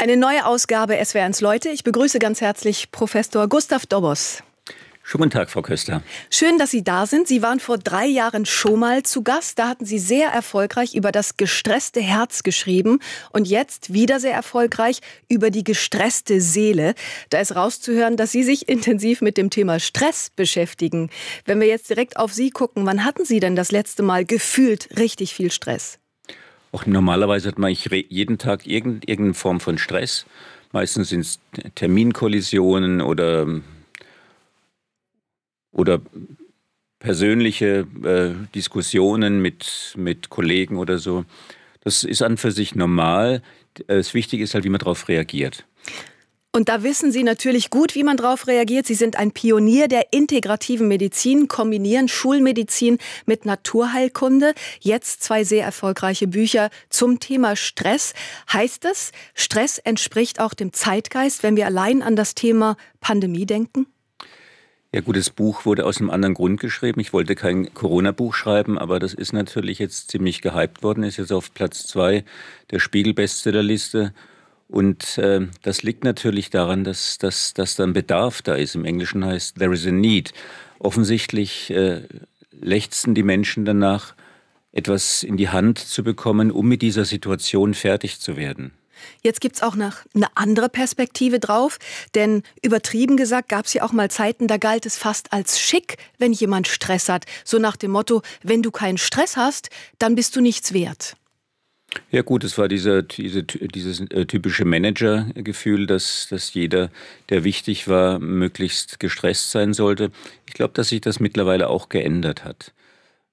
Eine neue Ausgabe SWRs Leute. Ich begrüße ganz herzlich Professor Gustav Dobos. Schönen guten Tag, Frau Köster. Schön, dass Sie da sind. Sie waren vor drei Jahren schon mal zu Gast. Da hatten Sie sehr erfolgreich über das gestresste Herz geschrieben und jetzt wieder sehr erfolgreich über die gestresste Seele. Da ist rauszuhören, dass Sie sich intensiv mit dem Thema Stress beschäftigen. Wenn wir jetzt direkt auf Sie gucken, wann hatten Sie denn das letzte Mal gefühlt richtig viel Stress? Auch normalerweise hat man ich jeden Tag irgendeine Form von Stress. Meistens sind es Terminkollisionen oder, oder persönliche äh, Diskussionen mit, mit Kollegen oder so. Das ist an und für sich normal. Äh, das Wichtige ist halt, wie man darauf reagiert. Und da wissen Sie natürlich gut, wie man darauf reagiert. Sie sind ein Pionier der integrativen Medizin, kombinieren Schulmedizin mit Naturheilkunde. Jetzt zwei sehr erfolgreiche Bücher zum Thema Stress. Heißt das, Stress entspricht auch dem Zeitgeist, wenn wir allein an das Thema Pandemie denken? Ja gut, das Buch wurde aus einem anderen Grund geschrieben. Ich wollte kein Corona-Buch schreiben, aber das ist natürlich jetzt ziemlich gehypt worden, ist jetzt auf Platz zwei der Spiegel-Bestsellerliste. Und äh, das liegt natürlich daran, dass, dass, dass dann Bedarf da ist. Im Englischen heißt there is a need. Offensichtlich äh, lechzen die Menschen danach, etwas in die Hand zu bekommen, um mit dieser Situation fertig zu werden. Jetzt gibt es auch noch eine andere Perspektive drauf, denn übertrieben gesagt gab es ja auch mal Zeiten, da galt es fast als schick, wenn jemand Stress hat. So nach dem Motto, wenn du keinen Stress hast, dann bist du nichts wert. Ja gut, es war dieser, diese, dieses äh, typische Managergefühl, dass, dass jeder, der wichtig war, möglichst gestresst sein sollte. Ich glaube, dass sich das mittlerweile auch geändert hat.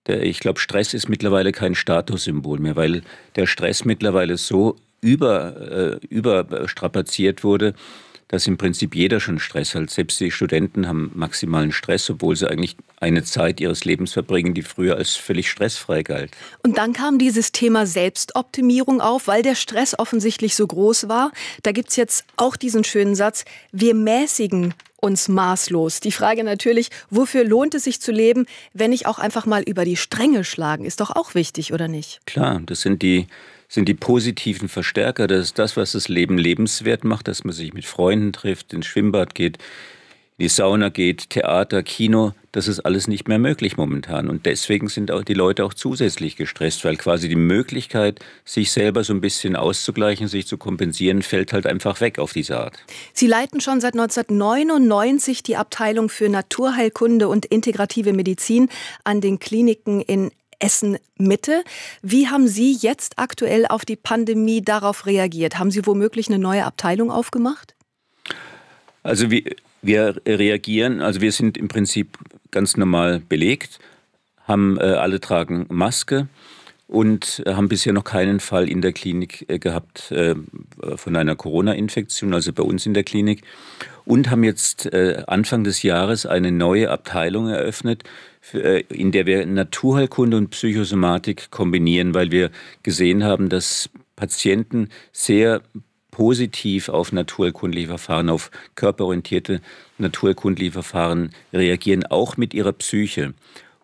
Der, ich glaube, Stress ist mittlerweile kein Statussymbol mehr, weil der Stress mittlerweile so über, äh, überstrapaziert wurde, dass im Prinzip jeder schon Stress hat. Selbst die Studenten haben maximalen Stress, obwohl sie eigentlich eine Zeit ihres Lebens verbringen, die früher als völlig stressfrei galt. Und dann kam dieses Thema Selbstoptimierung auf, weil der Stress offensichtlich so groß war. Da gibt es jetzt auch diesen schönen Satz, wir mäßigen uns maßlos. Die Frage natürlich, wofür lohnt es sich zu leben, wenn ich auch einfach mal über die Stränge schlagen, ist doch auch wichtig, oder nicht? Klar, das sind die sind die positiven Verstärker. Das ist das, was das Leben lebenswert macht, dass man sich mit Freunden trifft, ins Schwimmbad geht, in die Sauna geht, Theater, Kino. Das ist alles nicht mehr möglich momentan. Und deswegen sind auch die Leute auch zusätzlich gestresst, weil quasi die Möglichkeit, sich selber so ein bisschen auszugleichen, sich zu kompensieren, fällt halt einfach weg auf diese Art. Sie leiten schon seit 1999 die Abteilung für Naturheilkunde und integrative Medizin an den Kliniken in Essen Mitte. Wie haben Sie jetzt aktuell auf die Pandemie darauf reagiert? Haben Sie womöglich eine neue Abteilung aufgemacht? Also wir, wir reagieren, also wir sind im Prinzip ganz normal belegt, haben äh, alle tragen Maske und äh, haben bisher noch keinen Fall in der Klinik äh, gehabt äh, von einer Corona-Infektion, also bei uns in der Klinik. Und haben jetzt äh, Anfang des Jahres eine neue Abteilung eröffnet, äh, in der wir Naturheilkunde und Psychosomatik kombinieren, weil wir gesehen haben, dass Patienten sehr positiv auf naturkundliche Verfahren, auf körperorientierte naturkundliche Verfahren reagieren, auch mit ihrer Psyche.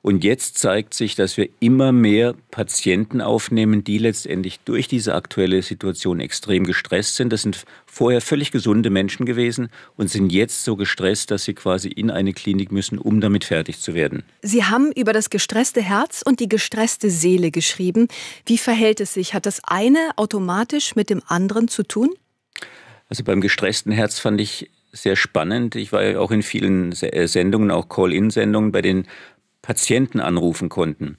Und jetzt zeigt sich, dass wir immer mehr Patienten aufnehmen, die letztendlich durch diese aktuelle Situation extrem gestresst sind. Das sind vorher völlig gesunde Menschen gewesen und sind jetzt so gestresst, dass sie quasi in eine Klinik müssen, um damit fertig zu werden. Sie haben über das gestresste Herz und die gestresste Seele geschrieben. Wie verhält es sich? Hat das eine automatisch mit dem anderen zu tun? Also beim gestressten Herz fand ich sehr spannend. Ich war ja auch in vielen äh, Sendungen, auch Call-in-Sendungen, bei den Patienten anrufen konnten.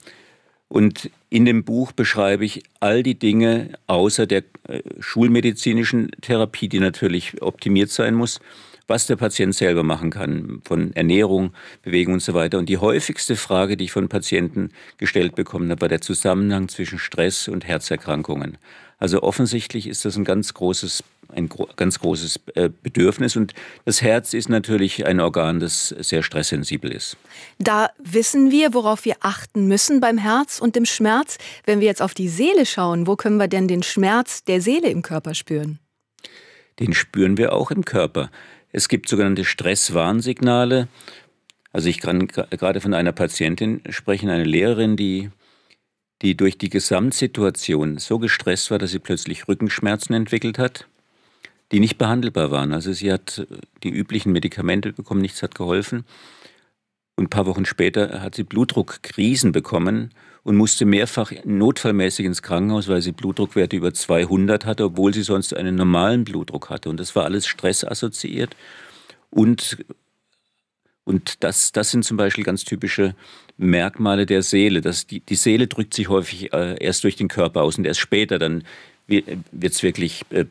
Und in dem Buch beschreibe ich all die Dinge außer der äh, schulmedizinischen Therapie, die natürlich optimiert sein muss, was der Patient selber machen kann, von Ernährung, Bewegung und so weiter. Und die häufigste Frage, die ich von Patienten gestellt bekommen habe, war der Zusammenhang zwischen Stress und Herzerkrankungen. Also offensichtlich ist das ein ganz großes ein ganz großes äh, Bedürfnis. Und das Herz ist natürlich ein Organ, das sehr stresssensibel ist. Da wissen wir, worauf wir achten müssen beim Herz und dem Schmerz. Wenn wir jetzt auf die Seele schauen, wo können wir denn den Schmerz der Seele im Körper spüren? Den spüren wir auch im Körper. Es gibt sogenannte Stresswarnsignale. Also ich kann gerade von einer Patientin sprechen, eine Lehrerin, die, die durch die Gesamtsituation so gestresst war, dass sie plötzlich Rückenschmerzen entwickelt hat die nicht behandelbar waren. Also sie hat äh, die üblichen Medikamente bekommen, nichts hat geholfen. Und ein paar Wochen später hat sie Blutdruckkrisen bekommen und musste mehrfach notfallmäßig ins Krankenhaus, weil sie Blutdruckwerte über 200 hatte, obwohl sie sonst einen normalen Blutdruck hatte. Und das war alles stressassoziiert. Und, und das, das sind zum Beispiel ganz typische Merkmale der Seele. Das, die, die Seele drückt sich häufig äh, erst durch den Körper aus und erst später dann wird es wirklich äh,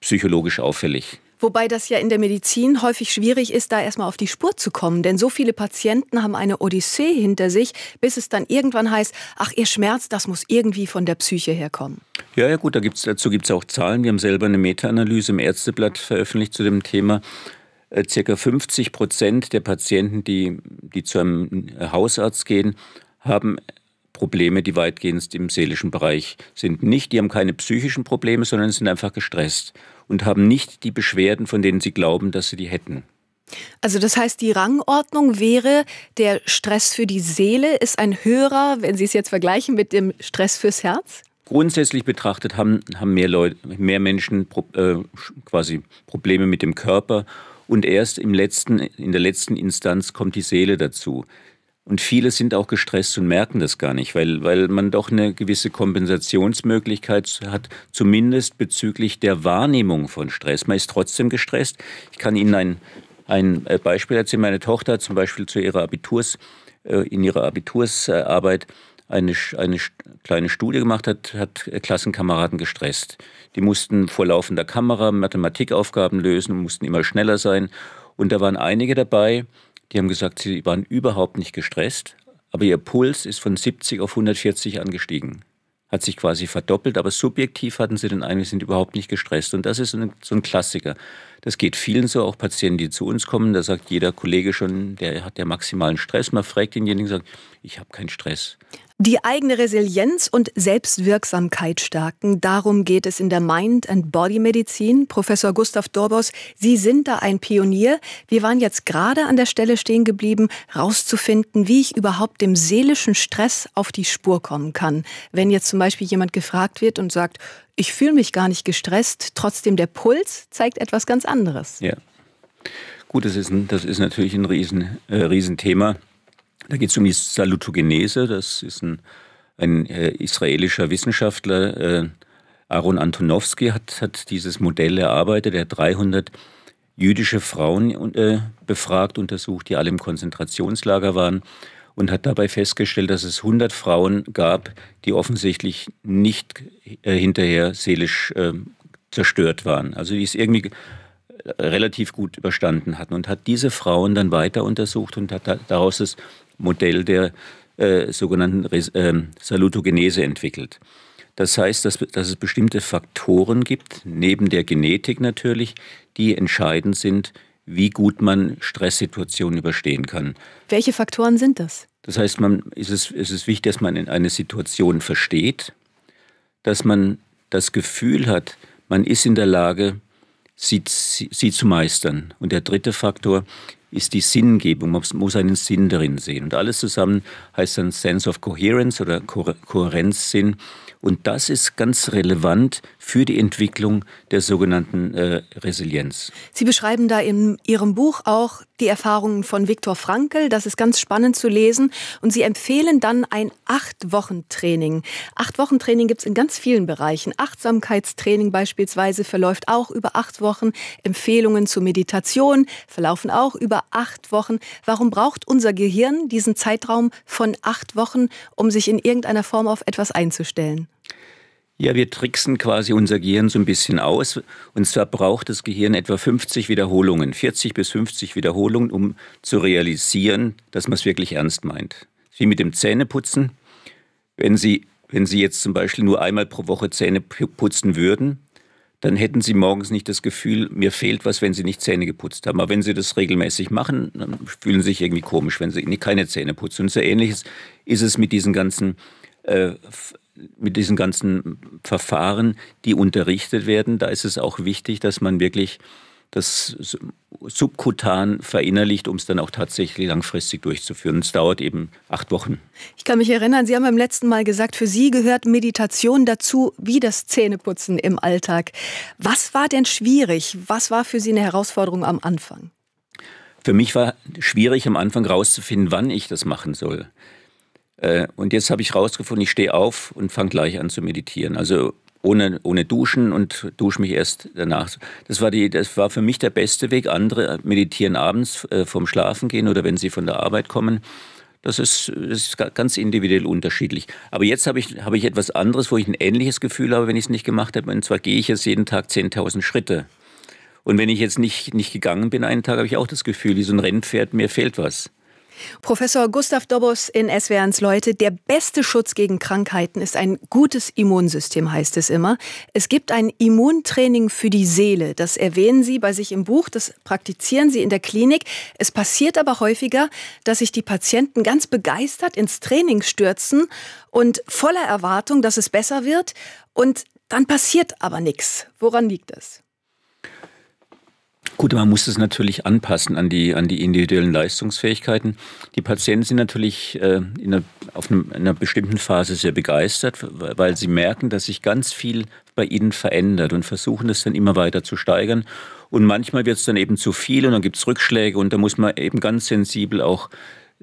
psychologisch auffällig. Wobei das ja in der Medizin häufig schwierig ist, da erstmal auf die Spur zu kommen. Denn so viele Patienten haben eine Odyssee hinter sich, bis es dann irgendwann heißt, ach, ihr Schmerz, das muss irgendwie von der Psyche herkommen. Ja, ja, gut, da gibt's, dazu gibt es auch Zahlen. Wir haben selber eine Meta-Analyse im Ärzteblatt veröffentlicht zu dem Thema. Äh, circa 50 Prozent der Patienten, die, die zu einem Hausarzt gehen, haben Probleme, die weitgehend im seelischen Bereich sind. Nicht, die haben keine psychischen Probleme, sondern sind einfach gestresst und haben nicht die Beschwerden, von denen sie glauben, dass sie die hätten. Also das heißt, die Rangordnung wäre, der Stress für die Seele ist ein höherer, wenn Sie es jetzt vergleichen mit dem Stress fürs Herz? Grundsätzlich betrachtet haben, haben mehr, Leute, mehr Menschen äh, quasi Probleme mit dem Körper und erst im letzten, in der letzten Instanz kommt die Seele dazu. Und viele sind auch gestresst und merken das gar nicht, weil, weil man doch eine gewisse Kompensationsmöglichkeit hat, zumindest bezüglich der Wahrnehmung von Stress. Man ist trotzdem gestresst. Ich kann Ihnen ein, ein äh, Beispiel erzählen. Meine Tochter hat zum Beispiel zu ihrer Abiturs, äh, in ihrer Abitursarbeit eine, eine kleine Studie gemacht hat, hat Klassenkameraden gestresst. Die mussten vor laufender Kamera Mathematikaufgaben lösen mussten immer schneller sein. Und da waren einige dabei, die haben gesagt, sie waren überhaupt nicht gestresst, aber ihr Puls ist von 70 auf 140 angestiegen. Hat sich quasi verdoppelt, aber subjektiv hatten sie den Eindruck, sie sind überhaupt nicht gestresst. Und das ist so ein, so ein Klassiker. Das geht vielen so, auch Patienten, die zu uns kommen. Da sagt jeder Kollege schon, der hat ja maximalen Stress. Man fragt denjenigen, sagt, ich habe keinen Stress. Die eigene Resilienz und Selbstwirksamkeit stärken, darum geht es in der Mind- and Body-Medizin. Professor Gustav Dorbos, Sie sind da ein Pionier. Wir waren jetzt gerade an der Stelle stehen geblieben, rauszufinden, wie ich überhaupt dem seelischen Stress auf die Spur kommen kann. Wenn jetzt zum Beispiel jemand gefragt wird und sagt, ich fühle mich gar nicht gestresst, trotzdem der Puls zeigt etwas ganz anderes. Ja. Gut, das ist, ein, das ist natürlich ein Riesen, äh, Riesenthema. Da geht es um die Salutogenese. Das ist ein, ein äh, israelischer Wissenschaftler, äh, Aaron Antonowski, hat, hat, dieses Modell erarbeitet. Er hat 300 jüdische Frauen äh, befragt, untersucht, die alle im Konzentrationslager waren und hat dabei festgestellt, dass es 100 Frauen gab, die offensichtlich nicht äh, hinterher seelisch äh, zerstört waren. Also die es irgendwie äh, relativ gut überstanden hatten und hat diese Frauen dann weiter untersucht und hat daraus das Modell der äh, sogenannten Res äh, Salutogenese entwickelt. Das heißt, dass, dass, es bestimmte Faktoren gibt, neben der Genetik natürlich, die entscheidend sind, wie gut man Stresssituationen überstehen kann. Welche Faktoren sind das? Das heißt, man, ist es, ist es wichtig, dass man eine Situation versteht, dass man das Gefühl hat, man ist in der Lage, sie, sie, sie zu meistern. Und der dritte Faktor ist die Sinngebung. Man muss einen Sinn darin sehen. Und alles zusammen heißt dann Sense of Coherence oder Kohärenzsinn. Und das ist ganz relevant für die Entwicklung der sogenannten äh, Resilienz. Sie beschreiben da in Ihrem Buch auch die Erfahrungen von Viktor Frankl. Das ist ganz spannend zu lesen. Und Sie empfehlen dann ein Acht-Wochen-Training. Acht-Wochen-Training gibt es in ganz vielen Bereichen. Achtsamkeitstraining beispielsweise verläuft auch über acht Wochen. Empfehlungen zur Meditation verlaufen auch über acht Wochen. Warum braucht unser Gehirn diesen Zeitraum von acht Wochen, um sich in irgendeiner Form auf etwas einzustellen? Ja, wir tricksen quasi unser Gehirn so ein bisschen aus. Und zwar braucht das Gehirn etwa 50 Wiederholungen, 40 bis 50 Wiederholungen, um zu realisieren, dass man es wirklich ernst meint. Wie mit dem Zähneputzen. Wenn Sie, wenn Sie jetzt zum Beispiel nur einmal pro Woche Zähne putzen würden, dann hätten Sie morgens nicht das Gefühl, mir fehlt was, wenn Sie nicht Zähne geputzt haben. Aber wenn Sie das regelmäßig machen, dann fühlen Sie sich irgendwie komisch, wenn Sie keine Zähne putzen. Und so ähnliches ist es mit diesen ganzen äh, mit diesen ganzen Verfahren, die unterrichtet werden, da ist es auch wichtig, dass man wirklich das subkutan verinnerlicht, um es dann auch tatsächlich langfristig durchzuführen. es dauert eben acht Wochen. Ich kann mich erinnern, Sie haben beim letzten Mal gesagt, für Sie gehört Meditation dazu, wie das Zähneputzen im Alltag. Was war denn schwierig? Was war für Sie eine Herausforderung am Anfang? Für mich war schwierig am Anfang herauszufinden, wann ich das machen soll. Äh, und jetzt habe ich herausgefunden, ich stehe auf und fange gleich an zu meditieren. Also ohne, ohne Duschen und dusche mich erst danach. Das war, die, das war für mich der beste Weg. Andere meditieren abends äh, vom Schlafen gehen oder wenn sie von der Arbeit kommen. Das ist, das ist ganz individuell unterschiedlich. Aber jetzt habe ich, habe ich etwas anderes, wo ich ein ähnliches Gefühl habe, wenn ich es nicht gemacht habe. Und zwar gehe ich jetzt jeden Tag 10.000 Schritte. Und wenn ich jetzt nicht, nicht gegangen bin einen Tag, habe ich auch das Gefühl, wie so ein Rennpferd, mir fehlt was. Professor Gustav Dobos in SWRs Leute, der beste Schutz gegen Krankheiten ist ein gutes Immunsystem, heißt es immer. Es gibt ein Immuntraining für die Seele. Das erwähnen Sie bei sich im Buch, das praktizieren Sie in der Klinik. Es passiert aber häufiger, dass sich die Patienten ganz begeistert ins Training stürzen und voller Erwartung, dass es besser wird. Und dann passiert aber nichts. Woran liegt das? Gut, man muss es natürlich anpassen an die, an die individuellen Leistungsfähigkeiten. Die Patienten sind natürlich äh, in einer, auf einem, einer bestimmten Phase sehr begeistert, weil sie merken, dass sich ganz viel bei ihnen verändert und versuchen es dann immer weiter zu steigern. Und manchmal wird es dann eben zu viel und dann gibt es Rückschläge und da muss man eben ganz sensibel auch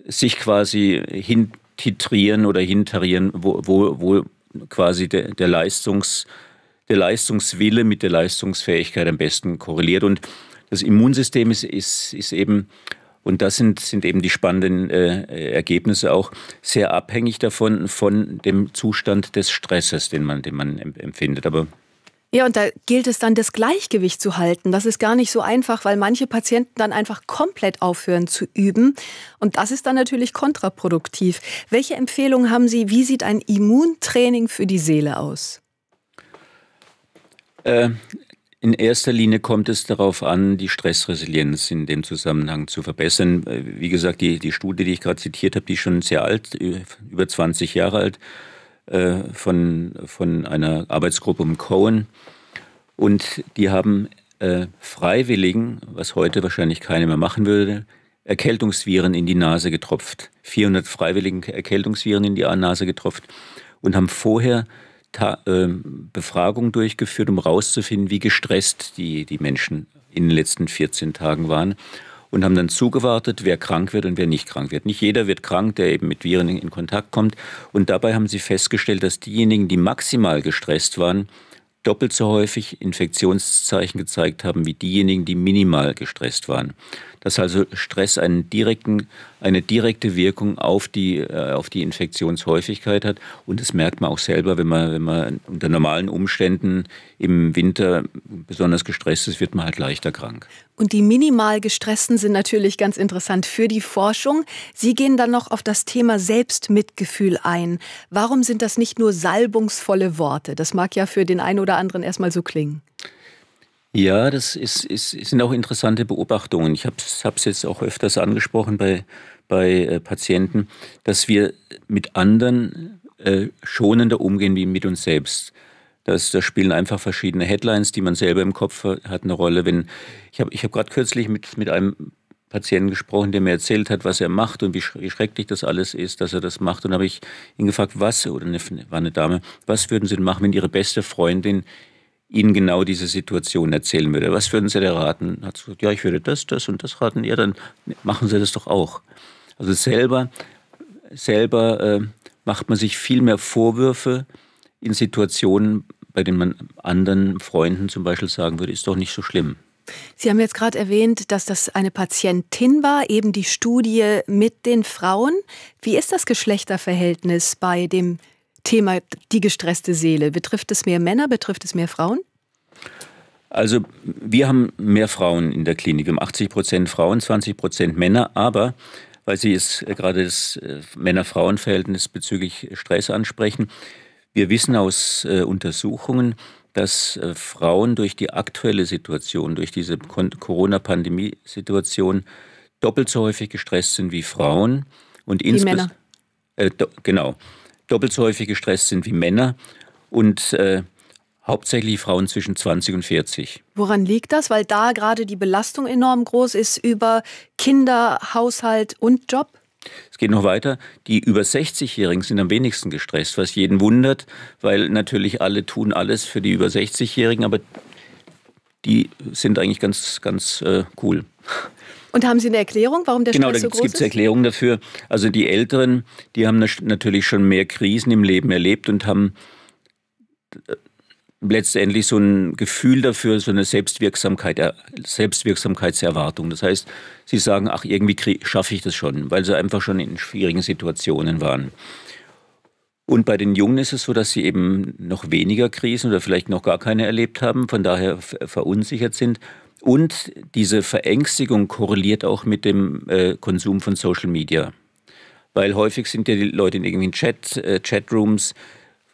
sich quasi hintitrieren oder hintarieren, wo, wo, wo quasi der, der, Leistungs, der Leistungswille mit der Leistungsfähigkeit am besten korreliert. Und das Immunsystem ist, ist, ist eben, und das sind, sind eben die spannenden äh, Ergebnisse auch, sehr abhängig davon, von dem Zustand des Stresses, den man, den man empfindet. Aber ja, und da gilt es dann, das Gleichgewicht zu halten. Das ist gar nicht so einfach, weil manche Patienten dann einfach komplett aufhören zu üben. Und das ist dann natürlich kontraproduktiv. Welche Empfehlungen haben Sie? Wie sieht ein Immuntraining für die Seele aus? Äh, in erster Linie kommt es darauf an, die Stressresilienz in dem Zusammenhang zu verbessern. Äh, wie gesagt, die, die Studie, die ich gerade zitiert habe, die ist schon sehr alt, äh, über 20 Jahre alt, äh, von, von einer Arbeitsgruppe um Cohen. Und die haben Freiwilligen, was heute wahrscheinlich keiner mehr machen würde, Erkältungsviren in die Nase getropft. 400 freiwilligen Erkältungsviren in die Nase getropft und haben vorher Ta äh, Befragung durchgeführt, um herauszufinden, wie gestresst die, die Menschen in den letzten 14 Tagen waren und haben dann zugewartet, wer krank wird und wer nicht krank wird. Nicht jeder wird krank, der eben mit Viren in Kontakt kommt. Und dabei haben sie festgestellt, dass diejenigen, die maximal gestresst waren, doppelt so häufig Infektionszeichen gezeigt haben wie diejenigen, die minimal gestresst waren dass also Stress einen direkten, eine direkte Wirkung auf die, äh, auf die Infektionshäufigkeit hat. Und das merkt man auch selber, wenn man, wenn man unter normalen Umständen im Winter besonders gestresst ist, wird man halt leichter krank. Und die minimal gestressten sind natürlich ganz interessant für die Forschung. Sie gehen dann noch auf das Thema Selbstmitgefühl ein. Warum sind das nicht nur salbungsvolle Worte? Das mag ja für den einen oder anderen erstmal so klingen. Ja, das ist, ist, sind auch interessante Beobachtungen. Ich habe es jetzt auch öfters angesprochen bei, bei äh, Patienten, dass wir mit anderen äh, schonender umgehen wie mit uns selbst. Das, das spielen einfach verschiedene Headlines, die man selber im Kopf hat, eine Rolle. Wenn, ich habe ich hab gerade kürzlich mit, mit einem Patienten gesprochen, der mir erzählt hat, was er macht und wie, wie schrecklich das alles ist, dass er das macht. Und habe ich ihn gefragt, was, oder eine, war eine Dame, was würden Sie denn machen, wenn Ihre beste Freundin Ihnen genau diese Situation erzählen würde. Was würden Sie da raten? Hat sie gesagt, ja, ich würde das, das und das raten. Ja, dann machen Sie das doch auch. Also selber, selber äh, macht man sich viel mehr Vorwürfe in Situationen, bei denen man anderen Freunden zum Beispiel sagen würde, ist doch nicht so schlimm. Sie haben jetzt gerade erwähnt, dass das eine Patientin war, eben die Studie mit den Frauen. Wie ist das Geschlechterverhältnis bei dem Thema die gestresste Seele? Betrifft es mehr Männer, betrifft es mehr Frauen? Also wir haben mehr Frauen in der Klinik, um 80 Prozent Frauen, 20 Prozent Männer, aber weil Sie jetzt gerade das äh, Männer-Frauen-Verhältnis bezüglich Stress ansprechen, wir wissen aus äh, Untersuchungen, dass äh, Frauen durch die aktuelle Situation, durch diese Corona-Pandemie-Situation doppelt so häufig gestresst sind wie Frauen und Männer. äh, genau doppelt so häufig gestresst sind wie Männer und äh, hauptsächlich Frauen zwischen 20 und 40. Woran liegt das? Weil da gerade die Belastung enorm groß ist über Kinder, Haushalt und Job? Es geht noch weiter. Die über 60-Jährigen sind am wenigsten gestresst, was jeden wundert, weil natürlich alle tun alles für die über 60-Jährigen, aber die sind eigentlich ganz, ganz äh, cool. Und haben Sie eine Erklärung, warum der genau, Stress so groß ist? Genau, da gibt es Erklärungen dafür. Also die Älteren, die haben natürlich schon mehr Krisen im Leben erlebt und haben äh, letztendlich so ein Gefühl dafür, so eine Selbstwirksamkeit, äh, Selbstwirksamkeitserwartung. Das heißt, sie sagen, ach, irgendwie schaffe ich das schon, weil sie einfach schon in schwierigen Situationen waren. Und bei den Jungen ist es so, dass sie eben noch weniger Krisen oder vielleicht noch gar keine erlebt haben, von daher verunsichert sind und diese Verängstigung korreliert auch mit dem äh, Konsum von Social Media. Weil häufig sind ja die Leute in irgendwelchen Chat, äh, Chatrooms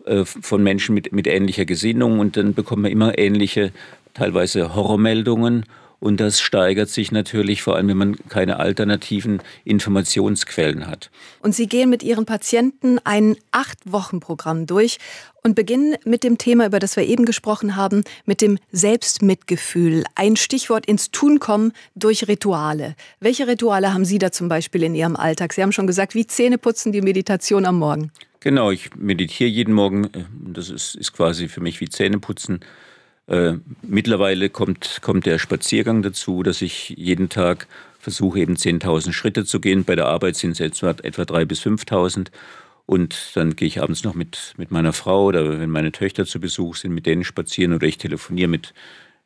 äh, von Menschen mit, mit ähnlicher Gesinnung und dann bekommt man immer ähnliche, teilweise Horrormeldungen. Und das steigert sich natürlich, vor allem wenn man keine alternativen Informationsquellen hat. Und Sie gehen mit Ihren Patienten ein Acht-Wochen-Programm durch und beginnen mit dem Thema, über das wir eben gesprochen haben, mit dem Selbstmitgefühl. Ein Stichwort ins Tun kommen durch Rituale. Welche Rituale haben Sie da zum Beispiel in Ihrem Alltag? Sie haben schon gesagt, wie Zähne putzen die Meditation am Morgen. Genau, ich meditiere jeden Morgen. Äh, das ist, ist quasi für mich wie Zähneputzen. Äh, mittlerweile kommt, kommt der Spaziergang dazu, dass ich jeden Tag versuche, eben 10.000 Schritte zu gehen. Bei der Arbeit sind es etwa 3.000 bis 5.000. Und dann gehe ich abends noch mit, mit meiner Frau oder wenn meine Töchter zu Besuch sind, mit denen spazieren oder ich telefoniere mit,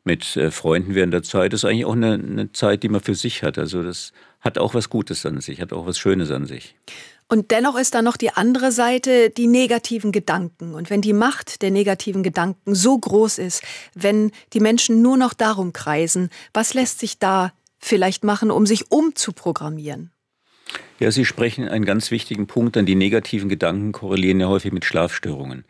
mit äh, Freunden während der Zeit. Das ist eigentlich auch eine, eine Zeit, die man für sich hat. Also das hat auch was Gutes an sich, hat auch was Schönes an sich. Und dennoch ist da noch die andere Seite, die negativen Gedanken. Und wenn die Macht der negativen Gedanken so groß ist, wenn die Menschen nur noch darum kreisen, was lässt sich da vielleicht machen, um sich umzuprogrammieren? Ja, Sie sprechen einen ganz wichtigen Punkt an. Die negativen Gedanken korrelieren ja häufig mit Schlafstörungen.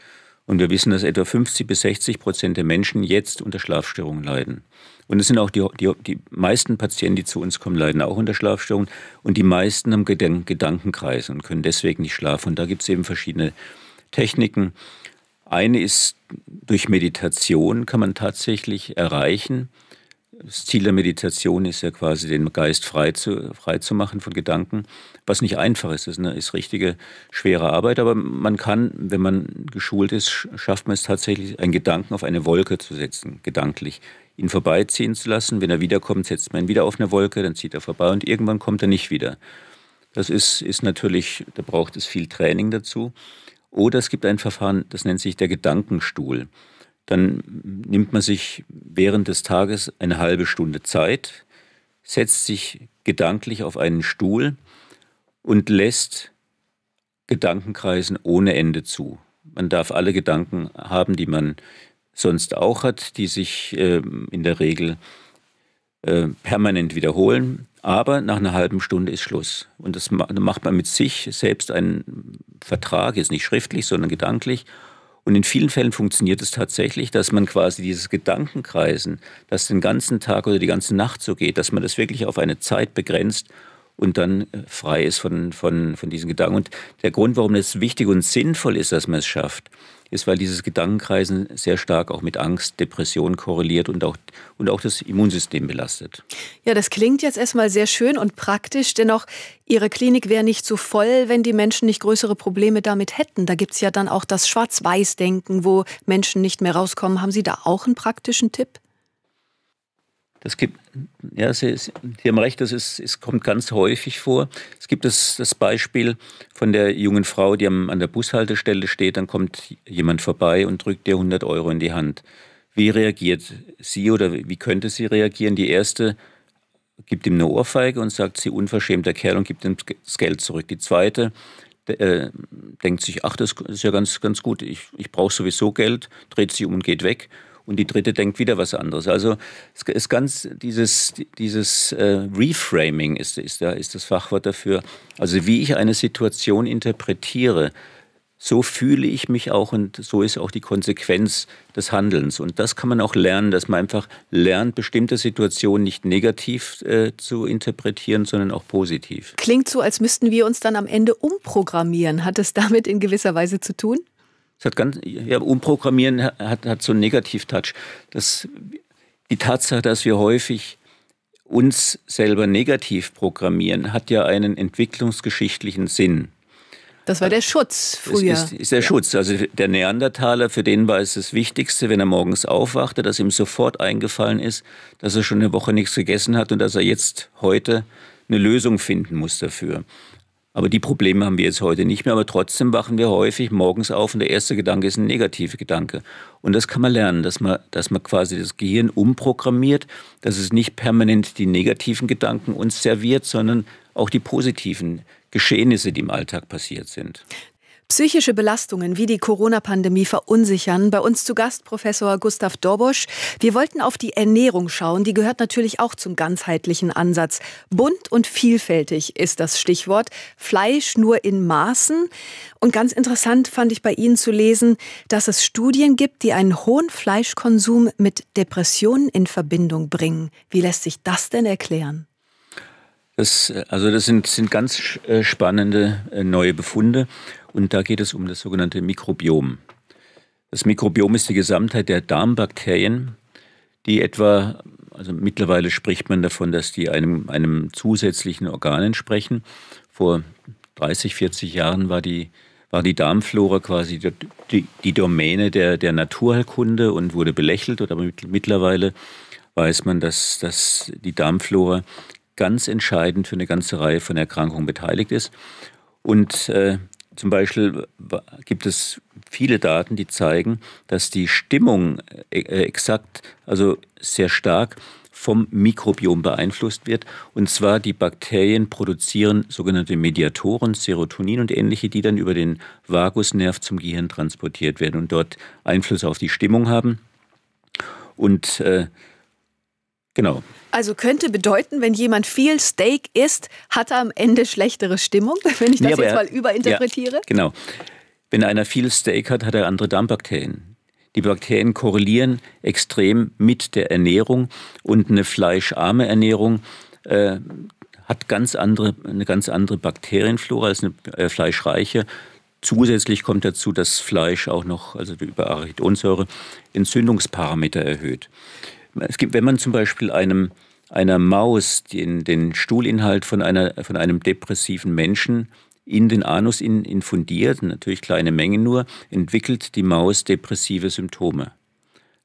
Und wir wissen, dass etwa 50 bis 60 Prozent der Menschen jetzt unter Schlafstörungen leiden. Und es sind auch die, die, die meisten Patienten, die zu uns kommen, leiden auch unter Schlafstörungen. Und die meisten haben Gedank Gedankenkreise und können deswegen nicht schlafen. Und da gibt es eben verschiedene Techniken. Eine ist, durch Meditation kann man tatsächlich erreichen, das Ziel der Meditation ist ja quasi, den Geist frei zu, frei zu machen von Gedanken, was nicht einfach ist. Das ist richtige, schwere Arbeit, aber man kann, wenn man geschult ist, schafft man es tatsächlich, einen Gedanken auf eine Wolke zu setzen, gedanklich. Ihn vorbeiziehen zu lassen, wenn er wiederkommt, setzt man ihn wieder auf eine Wolke, dann zieht er vorbei und irgendwann kommt er nicht wieder. Das ist, ist natürlich, da braucht es viel Training dazu. Oder es gibt ein Verfahren, das nennt sich der Gedankenstuhl dann nimmt man sich während des Tages eine halbe Stunde Zeit, setzt sich gedanklich auf einen Stuhl und lässt Gedankenkreisen ohne Ende zu. Man darf alle Gedanken haben, die man sonst auch hat, die sich äh, in der Regel äh, permanent wiederholen. Aber nach einer halben Stunde ist Schluss. Und das macht man mit sich selbst einen Vertrag, jetzt nicht schriftlich, sondern gedanklich. Und in vielen Fällen funktioniert es tatsächlich, dass man quasi dieses Gedankenkreisen, das den ganzen Tag oder die ganze Nacht so geht, dass man das wirklich auf eine Zeit begrenzt und dann äh, frei ist von, von, von diesen Gedanken. Und der Grund, warum es wichtig und sinnvoll ist, dass man es schafft, ist, weil dieses Gedankenkreisen sehr stark auch mit Angst, Depression korreliert und auch, und auch das Immunsystem belastet. Ja, das klingt jetzt erstmal sehr schön und praktisch. Dennoch, Ihre Klinik wäre nicht so voll, wenn die Menschen nicht größere Probleme damit hätten. Da gibt es ja dann auch das Schwarz-Weiß-Denken, wo Menschen nicht mehr rauskommen. Haben Sie da auch einen praktischen Tipp? Das gibt, ja, Sie, Sie haben recht, das ist, es kommt ganz häufig vor. Es gibt das, das Beispiel von der jungen Frau, die am, an der Bushaltestelle steht, dann kommt jemand vorbei und drückt ihr 100 Euro in die Hand. Wie reagiert sie oder wie könnte sie reagieren? Die erste gibt ihm eine Ohrfeige und sagt, sie unverschämter Kerl und gibt ihm das Geld zurück. Die zweite äh, denkt sich, ach, das ist ja ganz, ganz gut, ich, ich brauche sowieso Geld, dreht sich um und geht weg und die dritte denkt wieder was anderes. Also es ist ganz dieses, dieses äh, Reframing ist, ist, da, ist das Fachwort dafür. Also wie ich eine Situation interpretiere, so fühle ich mich auch und so ist auch die Konsequenz des Handelns. Und das kann man auch lernen, dass man einfach lernt, bestimmte Situationen nicht negativ äh, zu interpretieren, sondern auch positiv. Klingt so, als müssten wir uns dann am Ende umprogrammieren. Hat es damit in gewisser Weise zu tun? Es hat ganz, ja, Umprogrammieren hat, hat so einen Negativ-Touch. Die Tatsache, dass wir häufig uns selber negativ programmieren, hat ja einen entwicklungsgeschichtlichen Sinn. Das war der Schutz früher. Ist, ist, der ja. Schutz. Also der Neandertaler, für den war es das Wichtigste, wenn er morgens aufwachte, dass ihm sofort eingefallen ist, dass er schon eine Woche nichts gegessen hat und dass er jetzt heute eine Lösung finden muss dafür. Aber die Probleme haben wir jetzt heute nicht mehr. Aber trotzdem wachen wir häufig morgens auf und der erste Gedanke ist ein negativer Gedanke. Und das kann man lernen, dass man, dass man quasi das Gehirn umprogrammiert, dass es nicht permanent die negativen Gedanken uns serviert, sondern auch die positiven Geschehnisse, die im Alltag passiert sind. Psychische Belastungen wie die Corona-Pandemie verunsichern. Bei uns zu Gast Professor Gustav Dorbosch. Wir wollten auf die Ernährung schauen. Die gehört natürlich auch zum ganzheitlichen Ansatz. Bunt und vielfältig ist das Stichwort. Fleisch nur in Maßen. Und ganz interessant fand ich bei Ihnen zu lesen, dass es Studien gibt, die einen hohen Fleischkonsum mit Depressionen in Verbindung bringen. Wie lässt sich das denn erklären? Das, also das sind, sind ganz äh, spannende äh, neue Befunde und da geht es um das sogenannte Mikrobiom. Das Mikrobiom ist die Gesamtheit der Darmbakterien, die etwa, also mittlerweile spricht man davon, dass die einem, einem zusätzlichen Organ entsprechen. Vor 30, 40 Jahren war die, war die Darmflora quasi die, die, Domäne der, der Naturheilkunde und wurde belächelt, aber mittlerweile weiß man, dass, dass die Darmflora ganz entscheidend für eine ganze Reihe von Erkrankungen beteiligt ist. Und äh, zum Beispiel gibt es viele Daten, die zeigen, dass die Stimmung äh, äh, exakt, also sehr stark vom Mikrobiom beeinflusst wird. Und zwar die Bakterien produzieren sogenannte Mediatoren, Serotonin und ähnliche, die dann über den Vagusnerv zum Gehirn transportiert werden und dort Einfluss auf die Stimmung haben. Und äh, genau. Also könnte bedeuten, wenn jemand viel Steak isst, hat er am Ende schlechtere Stimmung, wenn ich das nee, jetzt er, mal überinterpretiere? Ja, genau. Wenn einer viel Steak hat, hat er andere Darmbakterien. Die Bakterien korrelieren extrem mit der Ernährung und eine fleischarme Ernährung äh, hat ganz andere, eine ganz andere Bakterienflora als eine äh, fleischreiche. Zusätzlich kommt dazu, dass Fleisch auch noch, also über Arachidonsäure, Entzündungsparameter erhöht. Es gibt, wenn man zum Beispiel einem, einer Maus den, den Stuhlinhalt von, einer, von einem depressiven Menschen in den Anus infundiert, natürlich kleine Mengen nur, entwickelt die Maus depressive Symptome.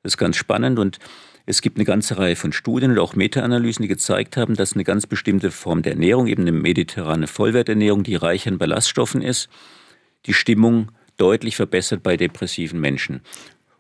Das ist ganz spannend und es gibt eine ganze Reihe von Studien und auch Meta-Analysen, die gezeigt haben, dass eine ganz bestimmte Form der Ernährung, eben eine mediterrane Vollwerternährung, die reich an Ballaststoffen ist, die Stimmung deutlich verbessert bei depressiven Menschen.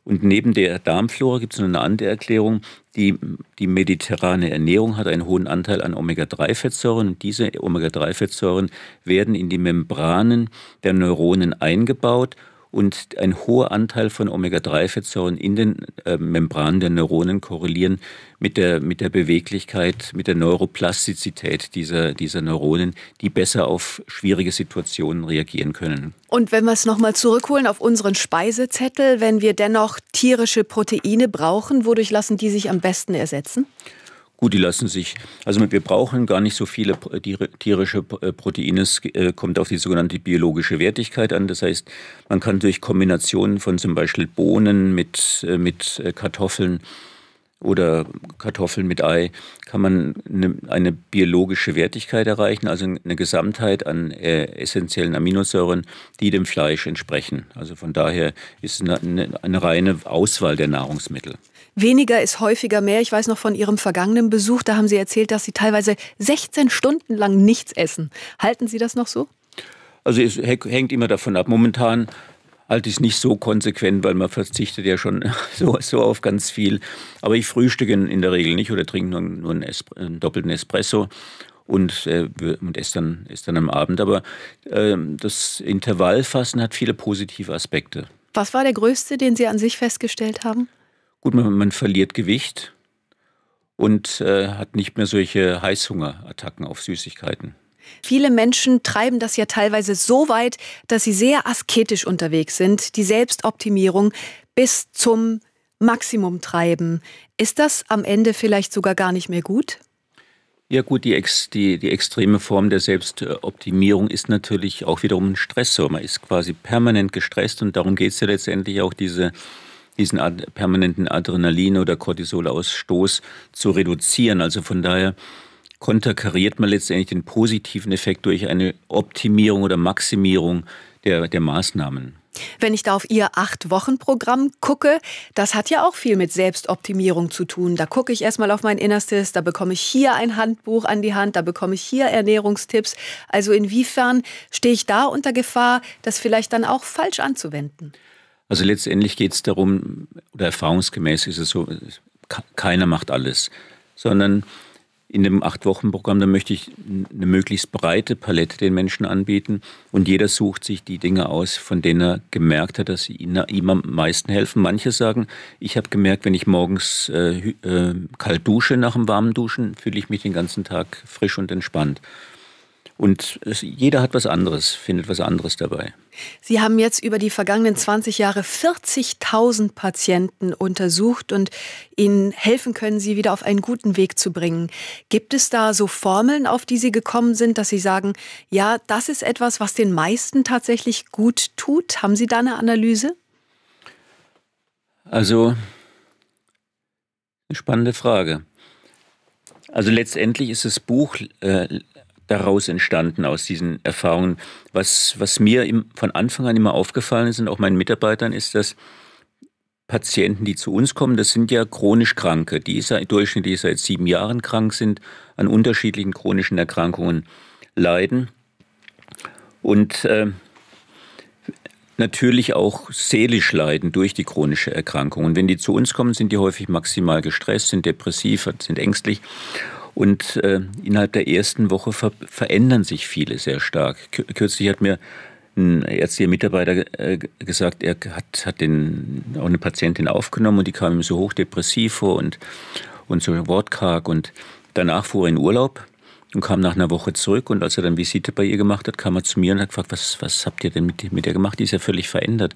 Und neben der Darmflora gibt es noch eine andere Erklärung. Die, die mediterrane Ernährung hat einen hohen Anteil an Omega-3-Fettsäuren diese Omega-3-Fettsäuren werden in die Membranen der Neuronen eingebaut und ein hoher Anteil von Omega-3-Fettsäuren in den äh, Membranen der Neuronen korrelieren mit der, mit der Beweglichkeit, mit der Neuroplastizität dieser, dieser Neuronen, die besser auf schwierige Situationen reagieren können. Und wenn wir es nochmal zurückholen auf unseren Speisezettel, wenn wir dennoch tierische Proteine brauchen, wodurch lassen die sich am besten ersetzen? Gut, die lassen sich, also wir brauchen gar nicht so viele tierische äh, Proteine. Es äh, kommt auf die sogenannte biologische Wertigkeit an. Das heißt, man kann durch Kombinationen von zum Beispiel Bohnen mit, äh, mit Kartoffeln oder Kartoffeln mit Ei, kann man eine, eine biologische Wertigkeit erreichen, also eine Gesamtheit an essentiellen Aminosäuren, die dem Fleisch entsprechen. Also von daher ist es eine, eine reine Auswahl der Nahrungsmittel. Weniger ist häufiger mehr. Ich weiß noch von Ihrem vergangenen Besuch, da haben Sie erzählt, dass Sie teilweise 16 Stunden lang nichts essen. Halten Sie das noch so? Also es hängt immer davon ab. Momentan halte ich es nicht so konsequent, weil man verzichtet ja schon so, so auf ganz viel. Aber ich frühstücke in der Regel nicht oder trinke nur, nur einen, einen, doppelten Espresso und, äh, und esse, dann, esse dann am Abend. Aber äh, das Intervallfassen hat viele positive Aspekte. Was war der größte, den Sie an sich festgestellt haben? Gut, man, man verliert Gewicht und äh, hat nicht mehr solche Heißhungerattacken auf Süßigkeiten. Viele Menschen treiben das ja teilweise so weit, dass sie sehr asketisch unterwegs sind, die Selbstoptimierung bis zum Maximum treiben. Ist das am Ende vielleicht sogar gar nicht mehr gut? Ja gut, die, die, die extreme Form der Selbstoptimierung ist natürlich auch wiederum ein Stressor. Man ist quasi permanent gestresst und darum geht es ja letztendlich auch diese diesen Ad permanenten Adrenalin- oder Cortisolausstoß zu reduzieren. Also von daher konterkariert man letztendlich den positiven Effekt durch eine Optimierung oder Maximierung der, der Maßnahmen. Wenn ich da auf Ihr Acht-Wochen-Programm gucke, das hat ja auch viel mit Selbstoptimierung zu tun. Da gucke ich erstmal auf mein Innerstes, da bekomme ich hier ein Handbuch an die Hand, da bekomme ich hier Ernährungstipps. Also inwiefern stehe ich da unter Gefahr, das vielleicht dann auch falsch anzuwenden? Also letztendlich geht es darum, oder erfahrungsgemäß ist es so, keiner macht alles, sondern in dem Acht-Wochen-Programm, da möchte ich eine möglichst breite Palette den Menschen anbieten und jeder sucht sich die Dinge aus, von denen er gemerkt hat, dass sie ihm am meisten helfen. Manche sagen, ich habe gemerkt, wenn ich morgens äh, äh, kalt dusche nach dem warmen Duschen, fühle ich mich den ganzen Tag frisch und entspannt. Und es, jeder hat was anderes, findet was anderes dabei. Sie haben jetzt über die vergangenen 20 Jahre 40.000 Patienten untersucht und ihnen helfen können, sie wieder auf einen guten Weg zu bringen. Gibt es da so Formeln, auf die Sie gekommen sind, dass Sie sagen, ja, das ist etwas, was den meisten tatsächlich gut tut? Haben Sie da eine Analyse? Also, eine spannende Frage. Also letztendlich ist das Buch äh, daraus entstanden aus diesen Erfahrungen. Was, was mir im, von Anfang an immer aufgefallen ist und auch meinen Mitarbeitern ist, dass Patienten, die zu uns kommen, das sind ja chronisch Kranke, die durchschnittlich seit sieben Jahren krank sind, an unterschiedlichen chronischen Erkrankungen leiden und äh, natürlich auch seelisch leiden durch die chronische Erkrankung. Und wenn die zu uns kommen, sind die häufig maximal gestresst, sind depressiv, sind ängstlich. Und äh, innerhalb der ersten Woche ver verändern sich viele sehr stark. Kürzlich hat mir ein ärztlicher Mitarbeiter äh, gesagt, er hat, hat den, auch eine Patientin aufgenommen und die kam ihm so hochdepressiv vor und, und so wortkarg. Und danach fuhr er in Urlaub und kam nach einer Woche zurück. Und als er dann Visite bei ihr gemacht hat, kam er zu mir und hat gefragt, was, was habt ihr denn mit, mit ihr gemacht? Die ist ja völlig verändert.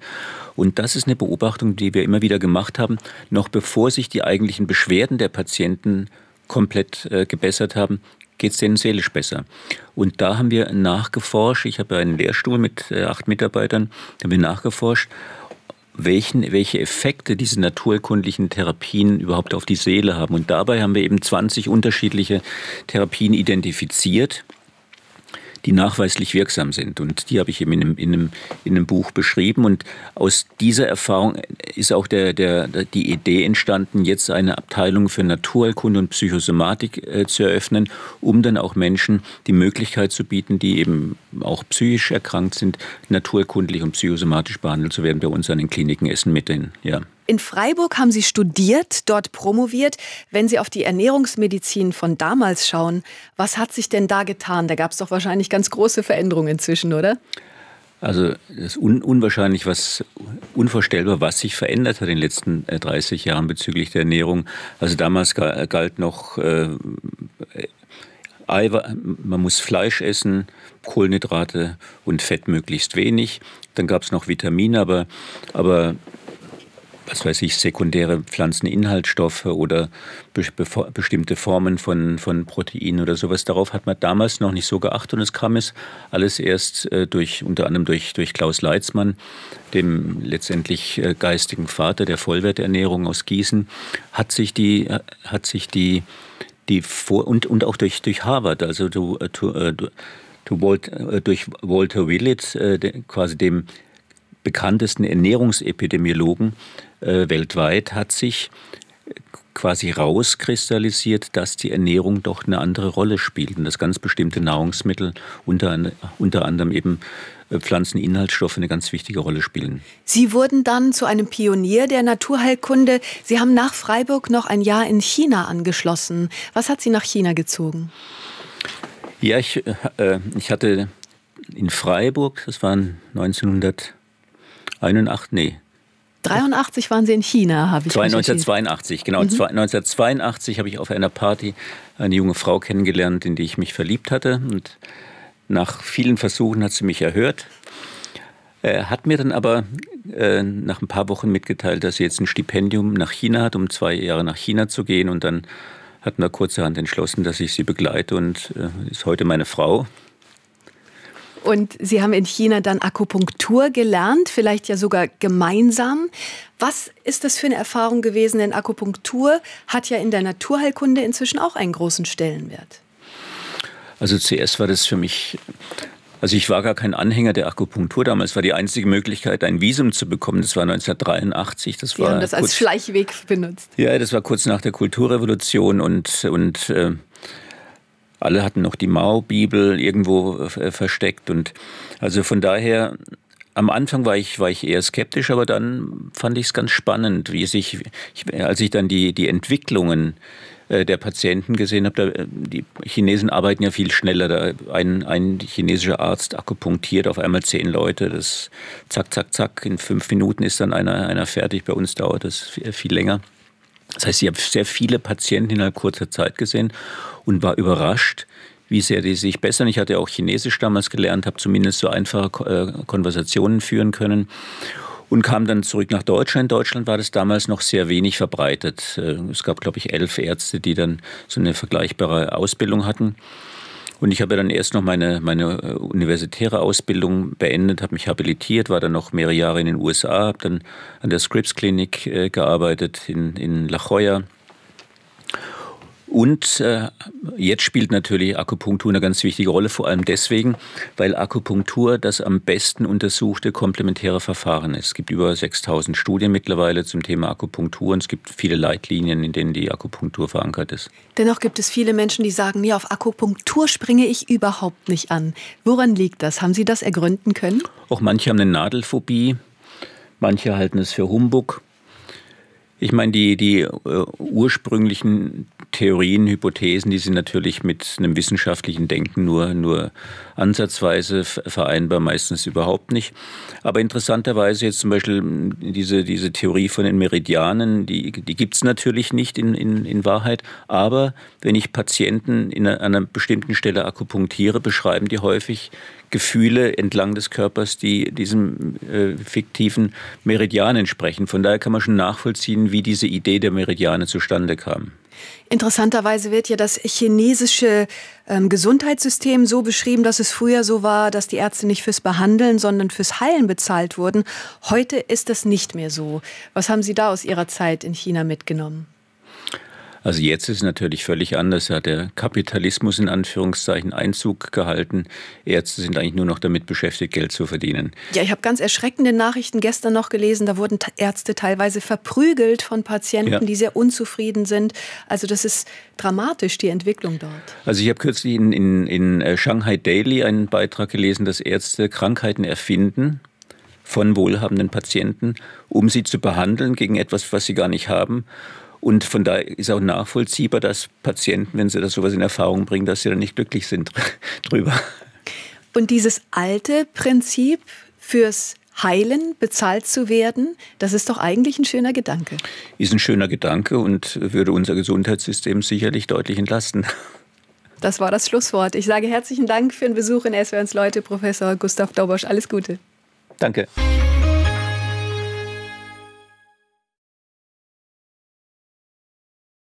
Und das ist eine Beobachtung, die wir immer wieder gemacht haben, noch bevor sich die eigentlichen Beschwerden der Patienten komplett äh, gebessert haben, geht es denen seelisch besser. Und da haben wir nachgeforscht, ich habe einen Lehrstuhl mit äh, acht Mitarbeitern, da haben wir nachgeforscht, welchen, welche Effekte diese naturkundlichen Therapien überhaupt auf die Seele haben. Und dabei haben wir eben 20 unterschiedliche Therapien identifiziert die nachweislich wirksam sind. Und die habe ich eben in einem, in einem, in einem Buch beschrieben. Und aus dieser Erfahrung ist auch der, der, die Idee entstanden, jetzt eine Abteilung für Naturheilkunde und Psychosomatik äh, zu eröffnen, um dann auch Menschen die Möglichkeit zu bieten, die eben auch psychisch erkrankt sind, naturkundlich und psychosomatisch behandelt zu werden bei uns an den Kliniken essen mit den, Ja. In Freiburg haben Sie studiert, dort promoviert. Wenn Sie auf die Ernährungsmedizin von damals schauen, was hat sich denn da getan? Da gab es doch wahrscheinlich ganz große Veränderungen inzwischen, oder? Also es ist un unwahrscheinlich, was unvorstellbar, was sich verändert hat in den letzten 30 äh, Jahren bezüglich der Ernährung. Also damals galt noch, äh, Eiwe man muss Fleisch essen, Kohlenhydrate und Fett möglichst wenig. Dann gab es noch Vitamine, aber, aber was weiß ich, sekundäre Pflanzeninhaltsstoffe oder be bestimmte Formen von, von Proteinen oder sowas. Darauf hat man damals noch nicht so geachtet und es kam es alles erst äh, durch, unter anderem durch, durch Klaus Leitzmann, dem letztendlich äh, geistigen Vater der Vollwerternährung aus Gießen, hat sich die, hat sich die, die Vor und, und auch durch, durch Harvard, also du, äh, äh, du, du Walt, äh, durch Walter Willett, de, quasi dem bekanntesten Ernährungsepidemiologen, äh, weltweit hat sich quasi rauskristallisiert, dass die Ernährung doch eine andere Rolle spielt und dass ganz bestimmte Nahrungsmittel, unter, unter anderem eben äh, Pflanzeninhaltsstoffe, eine ganz wichtige Rolle spielen. Sie wurden dann zu einem Pionier der Naturheilkunde. Sie haben nach Freiburg noch ein Jahr in China angeschlossen. Was hat Sie nach China gezogen? Ja, ich, äh, ich hatte in Freiburg, das waren 1981, nee, 83 waren Sie in China, habe ich 1982, genau. Mhm. 1982 habe ich auf einer Party eine junge Frau kennengelernt, in die ich mich verliebt hatte. Und nach vielen Versuchen hat sie mich erhört. Äh, hat mir dann aber äh, nach ein paar Wochen mitgeteilt, dass sie jetzt ein Stipendium nach China hat, um zwei Jahre nach China zu gehen. Und dann hat man kurzerhand entschlossen, dass ich sie begleite und äh, ist heute meine Frau. Und Sie haben in China dann Akupunktur gelernt, vielleicht ja sogar gemeinsam. Was ist das für eine Erfahrung gewesen? Denn Akupunktur hat ja in der Naturheilkunde inzwischen auch einen großen Stellenwert. Also zuerst war das für mich also ich war gar kein Anhänger der Akupunktur damals. war die einzige Möglichkeit, ein Visum zu bekommen. Das war 1983. Das Sie war haben das als Schleichweg benutzt. Ja, das war kurz nach der Kulturrevolution und, und äh, alle hatten noch die Mao-Bibel irgendwo äh, versteckt. Und also von daher am Anfang war ich, war ich eher skeptisch, aber dann fand ich es ganz spannend, wie sich, ich, als ich dann die, die Entwicklungen äh, der Patienten gesehen habe, äh, die Chinesen arbeiten ja viel schneller. ein, ein chinesischer Arzt akupunktiert auf einmal zehn Leute. Das zack, zack, zack. In fünf Minuten ist dann einer, einer fertig. Bei uns dauert das viel länger. Das heißt, ich habe sehr viele Patienten innerhalb kurzer Zeit gesehen und war überrascht, wie sehr die sich bessern. Ich hatte auch Chinesisch damals gelernt, habe zumindest so einfache äh, Konversationen führen können und kam dann zurück nach Deutschland. In Deutschland war das damals noch sehr wenig verbreitet. Äh, es gab, glaube ich, elf Ärzte, die dann so eine vergleichbare Ausbildung hatten. Und ich habe dann erst noch meine, meine äh, universitäre Ausbildung beendet, habe mich habilitiert, war dann noch mehrere Jahre in den USA, habe dann an der Scripps Klinik äh, gearbeitet in, in La Jolla und äh, jetzt spielt natürlich Akupunktur eine ganz wichtige Rolle, vor allem deswegen, weil Akupunktur das am besten untersuchte komplementäre Verfahren ist. Es gibt über 6000 Studien mittlerweile zum Thema Akupunktur und es gibt viele Leitlinien, in denen die Akupunktur verankert ist. Dennoch gibt es viele Menschen, die sagen, nee, auf Akupunktur springe ich überhaupt nicht an. Woran liegt das? Haben Sie das ergründen können? Auch manche haben eine Nadelphobie, manche halten es für Humbug. Ich meine, die, die äh, ursprünglichen Theorien, Hypothesen, die sind natürlich mit einem wissenschaftlichen Denken nur, nur ansatzweise vereinbar, meistens überhaupt nicht. Aber interessanterweise jetzt zum Beispiel hm, diese, diese Theorie von den Meridianen, die, die gibt es natürlich nicht in, in, in Wahrheit. Aber wenn ich Patienten in einer, an einer bestimmten Stelle akupunktiere, beschreiben die häufig Gefühle entlang des Körpers, die diesem äh, fiktiven Meridian entsprechen. Von daher kann man schon nachvollziehen, wie diese Idee der Meridiane zustande kam. Interessanterweise wird ja das chinesische ähm, Gesundheitssystem so beschrieben, dass es früher so war, dass die Ärzte nicht fürs Behandeln, sondern fürs Heilen bezahlt wurden. Heute ist das nicht mehr so. Was haben Sie da aus Ihrer Zeit in China mitgenommen? Also jetzt ist es natürlich völlig anders. Da Hat der Kapitalismus in Anführungszeichen Einzug gehalten. Ärzte sind eigentlich nur noch damit beschäftigt, Geld zu verdienen. Ja, ich habe ganz erschreckende Nachrichten gestern noch gelesen. Da wurden Ärzte teilweise verprügelt von Patienten, ja. die sehr unzufrieden sind. Also das ist dramatisch, die Entwicklung dort. Also ich habe kürzlich in, in, in äh, Shanghai Daily einen Beitrag gelesen, dass Ärzte Krankheiten erfinden von wohlhabenden Patienten, um sie zu behandeln gegen etwas, was sie gar nicht haben und von daher ist auch nachvollziehbar, dass Patienten, wenn sie das sowas in Erfahrung bringen, dass sie dann nicht glücklich sind drüber. Und dieses alte Prinzip fürs heilen, bezahlt zu werden, das ist doch eigentlich ein schöner Gedanke. Ist ein schöner Gedanke und würde unser Gesundheitssystem sicherlich deutlich entlasten. Das war das Schlusswort. Ich sage herzlichen Dank für den Besuch in SWR Leute, Professor Gustav Dobosch. Alles Gute. Danke.